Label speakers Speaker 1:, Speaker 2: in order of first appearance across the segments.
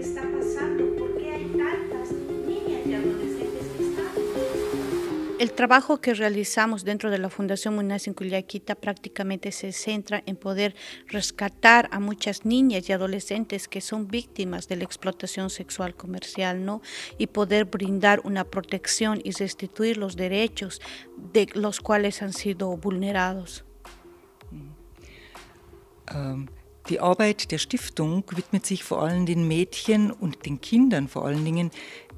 Speaker 1: está pasando, por qué hay tantas niñas y adolescentes que están. El trabajo que realizamos dentro de la Fundación Munas en Culiaquita prácticamente se centra en poder rescatar a muchas niñas y adolescentes que son víctimas de la explotación sexual comercial, ¿no? Y poder brindar una protección y restituir los derechos de los cuales han sido vulnerados.
Speaker 2: Die Arbeit der Stiftung widmet sich vor allem den Mädchen und den Kindern vor allen Dingen,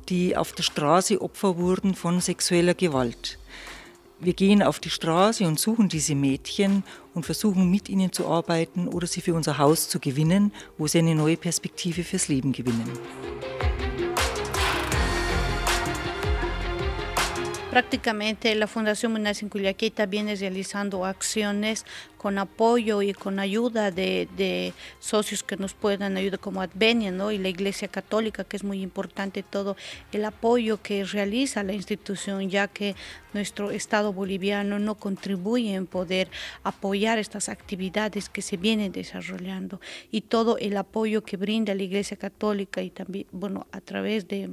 Speaker 2: die auf der Straße Opfer wurden von sexueller Gewalt. Wir gehen auf die Straße und suchen diese Mädchen und versuchen mit ihnen zu arbeiten oder sie für unser Haus zu gewinnen, wo sie eine neue Perspektive fürs Leben gewinnen.
Speaker 1: Prácticamente la Fundación Munas en Culiacán viene realizando acciones con apoyo y con ayuda de, socios que nos puedan ayudar como Advenia ¿no? y la Iglesia Católica, que es muy importante todo el apoyo que realiza la institución, ya que nuestro Estado boliviano no contribuye en poder apoyar estas actividades que se vienen desarrollando y todo el apoyo que brinda la Iglesia Católica y también, bueno, a través de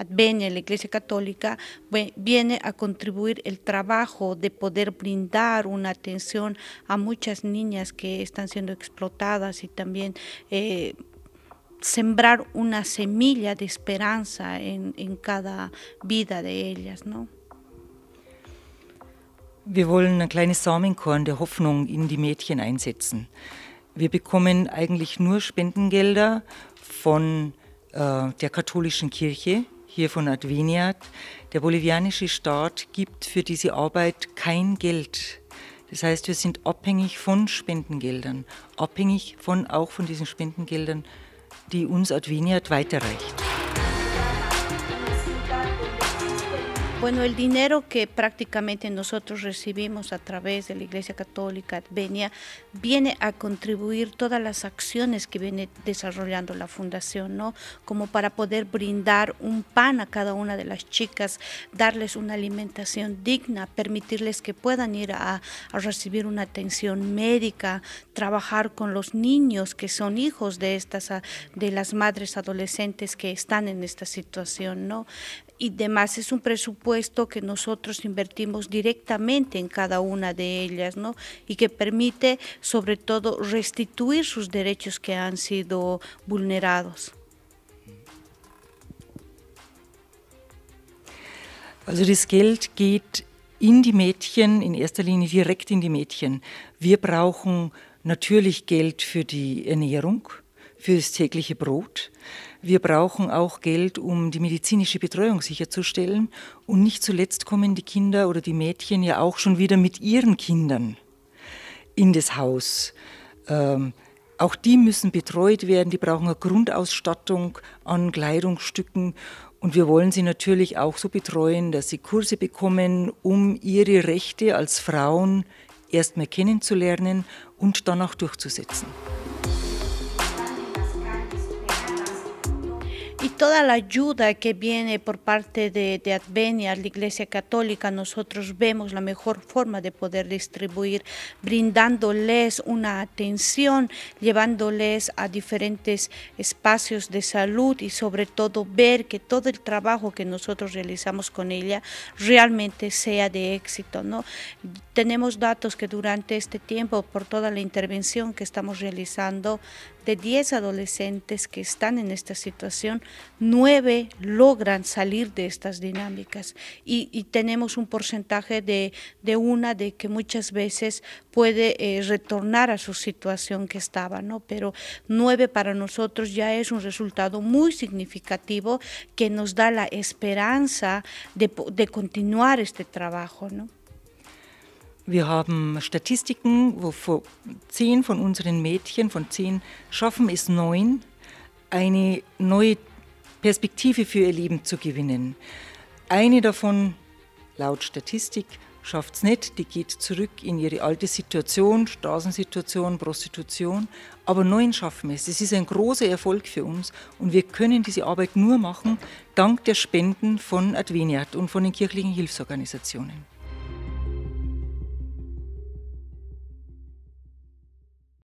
Speaker 1: Advenia, la Iglesia Católica, viene a contribuir el trabajo de poder brindar una atención a muchas niñas que están siendo explotadas y también eh, sembrar una semilla de esperanza en, en cada vida de ellas, ¿no?
Speaker 2: Wir wollen ein kleines Samenkorn der Hoffnung in die Mädchen einsetzen. Wir bekommen eigentlich nur Spendengelder von äh, der katholischen Kirche, hier von Adveniat. Der bolivianische Staat gibt für diese Arbeit kein Geld. Das heißt, wir sind abhängig von Spendengeldern, abhängig von, auch von diesen Spendengeldern, die uns Adveniat weiterreicht.
Speaker 1: Bueno, el dinero que prácticamente nosotros recibimos a través de la Iglesia Católica Advenia viene a contribuir todas las acciones que viene desarrollando la Fundación, ¿no? Como para poder brindar un pan a cada una de las chicas, darles una alimentación digna, permitirles que puedan ir a, a recibir una atención médica, trabajar con los niños que son hijos de estas, de las madres adolescentes que están en esta situación, ¿no? y demás es un presupuesto que nosotros invertimos directamente en cada una de ellas, ¿no? Y que permite sobre todo restituir sus derechos que han sido vulnerados.
Speaker 2: Also das Geld geht in die Mädchen, in erster Linie direkt in die Mädchen. Wir brauchen natürlich Geld für die Ernährung. für das tägliche Brot. Wir brauchen auch Geld, um die medizinische Betreuung sicherzustellen. Und nicht zuletzt kommen die Kinder oder die Mädchen ja auch schon wieder mit ihren Kindern in das Haus. Ähm, auch die müssen betreut werden, die brauchen eine Grundausstattung an Kleidungsstücken. Und wir wollen sie natürlich auch so betreuen, dass sie Kurse bekommen, um ihre Rechte als Frauen erstmal
Speaker 1: kennenzulernen und dann auch durchzusetzen. y toda la ayuda que viene por parte de, Advenia, la Iglesia Católica, nosotros vemos la mejor forma de poder distribuir, brindándoles una atención, llevándoles a diferentes espacios de salud y sobre todo ver que todo el trabajo que nosotros realizamos con ella realmente sea de éxito. ¿no? Tenemos datos que durante este tiempo, por toda la intervención que estamos realizando, de 10 adolescentes que están en esta situación, 9 logran salir de estas dinámicas y, tenemos un porcentaje de, una de que muchas veces puede eh, retornar a su situación que estaba, ¿no? pero 9 para nosotros ya es un resultado muy significativo que nos da la esperanza de, de continuar este trabajo. ¿no?
Speaker 2: Wir haben Statistiken, wo zehn von unseren Mädchen, von zehn schaffen es neun, eine neue Perspektive für ihr Leben zu gewinnen. Eine davon, laut Statistik, schafft es nicht, die geht zurück in ihre alte Situation, Straßensituation, Prostitution, aber neun schaffen es. Es ist ein großer Erfolg für uns und wir können diese Arbeit nur machen, dank der Spenden von Adveniat und von den kirchlichen Hilfsorganisationen.